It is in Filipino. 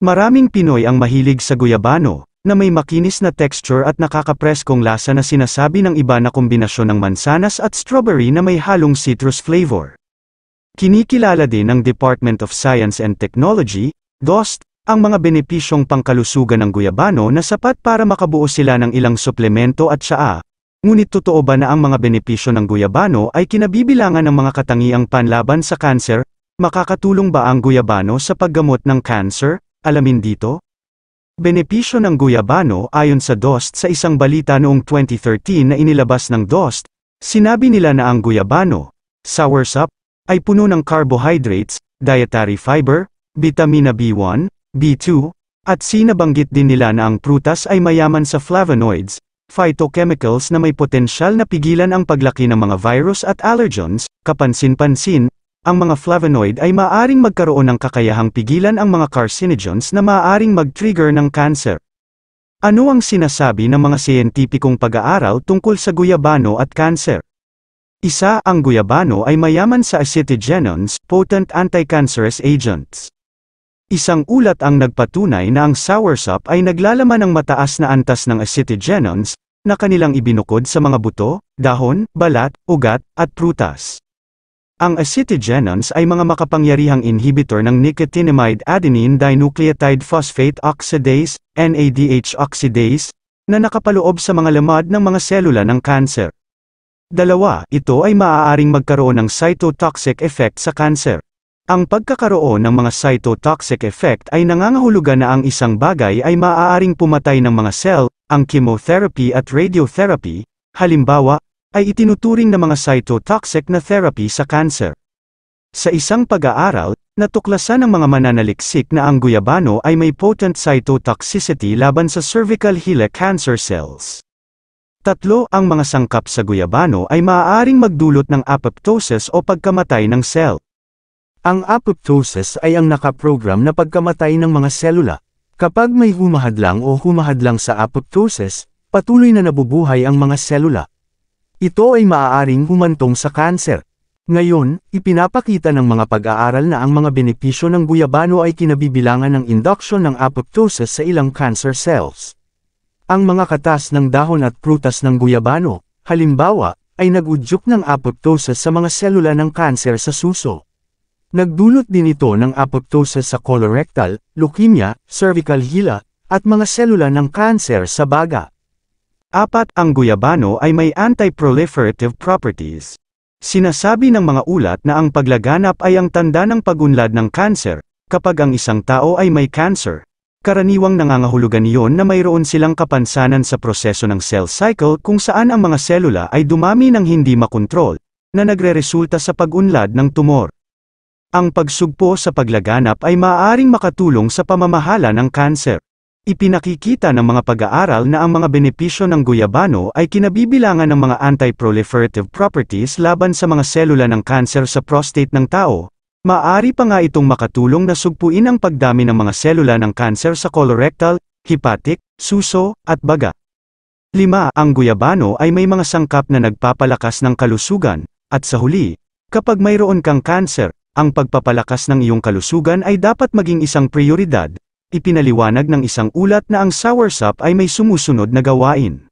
Maraming Pinoy ang mahilig sa guyabano, na may makinis na texture at nakakapreskong lasa na sinasabi ng iba na kombinasyon ng mansanas at strawberry na may halong citrus flavor. Kinikilala din ng Department of Science and Technology, DOST, ang mga benepisyong pangkalusugan ng guyabano na sapat para makabuo sila ng ilang suplemento at tsaa. Ngunit totoo ba na ang mga benepisyo ng guyabano ay kinabibilangan ng mga katangiang panlaban sa kanser? Makakatulong ba ang guyabano sa paggamot ng kanser? Alamin dito? Benepisyo ng Guyabano ayon sa DOST sa isang balita noong 2013 na inilabas ng DOST, sinabi nila na ang Guyabano, soursop, ay puno ng carbohydrates, dietary fiber, vitamina B1, B2, at sinabanggit din nila na ang prutas ay mayaman sa flavonoids, phytochemicals na may potensyal na pigilan ang paglaki ng mga virus at allergens, kapansin-pansin, ang mga flavonoid ay maaring magkaroon ng kakayahang pigilan ang mga carcinogens na maaring mag-trigger ng cancer. Ano ang sinasabi ng mga siyentipikong pag-aaral tungkol sa guyabano at cancer? Isa, ang guyabano ay mayaman sa acetogenons, potent anti-cancerous agents. Isang ulat ang nagpatunay na ang soursop ay naglalaman ng mataas na antas ng acetogenons, na kanilang ibinukod sa mga buto, dahon, balat, ugat, at prutas. Ang acetogenons ay mga makapangyarihang inhibitor ng nicotinamide adenine dinucleotide phosphate oxidase, NADH oxidase, na nakapaloob sa mga lamad ng mga selula ng kanser. Dalawa, ito ay maaaring magkaroon ng cytotoxic effect sa kanser. Ang pagkakaroon ng mga cytotoxic effect ay nangangahulugan na ang isang bagay ay maaaring pumatay ng mga cell, ang chemotherapy at radiotherapy, halimbawa, ay itinuturing na mga cytotoxic na therapy sa cancer. Sa isang pag-aaral, natuklasan ng mga mananaliksik na ang guyabano ay may potent cytotoxicity laban sa cervical hila cancer cells. Tatlo, ang mga sangkap sa guyabano ay maaaring magdulot ng apoptosis o pagkamatay ng cell. Ang apoptosis ay ang nakaprogram na pagkamatay ng mga selula. Kapag may humahadlang o humahadlang sa apoptosis, patuloy na nabubuhay ang mga selula. Ito ay maaaring humantong sa kanser. Ngayon, ipinapakita ng mga pag-aaral na ang mga benepisyo ng guyabano ay kinabibilangan ng induction ng apoptosis sa ilang cancer cells. Ang mga katas ng dahon at prutas ng guyabano, halimbawa, ay nagudyok ng apoptosis sa mga selula ng kanser sa suso. Nagdulot din ito ng apoptosis sa colorectal, leukemia, cervical hila, at mga selula ng kanser sa baga. Apat, ang guyabano ay may anti-proliferative properties. Sinasabi ng mga ulat na ang paglaganap ay ang tanda ng pagunlad ng kanser, kapag ang isang tao ay may kanser. Karaniwang nangangahulugan iyon na mayroon silang kapansanan sa proseso ng cell cycle kung saan ang mga selula ay dumami ng hindi makontrol, na nagreresulta sa pagunlad ng tumor. Ang pagsugpo sa paglaganap ay maaaring makatulong sa pamamahala ng kanser. Ipinakikita ng mga pag-aaral na ang mga benepisyo ng guyabano ay kinabibilangan ng mga anti-proliferative properties laban sa mga selula ng kanser sa prostate ng tao. Maari pa nga itong makatulong na sugpuin ang pagdami ng mga selula ng kanser sa colorectal, hepatic, suso, at baga. 5. Ang guyabano ay may mga sangkap na nagpapalakas ng kalusugan, at sa huli, kapag mayroon kang kanser, ang pagpapalakas ng iyong kalusugan ay dapat maging isang prioridad, Ipinaliwanag ng isang ulat na ang soursop ay may sumusunod na gawain.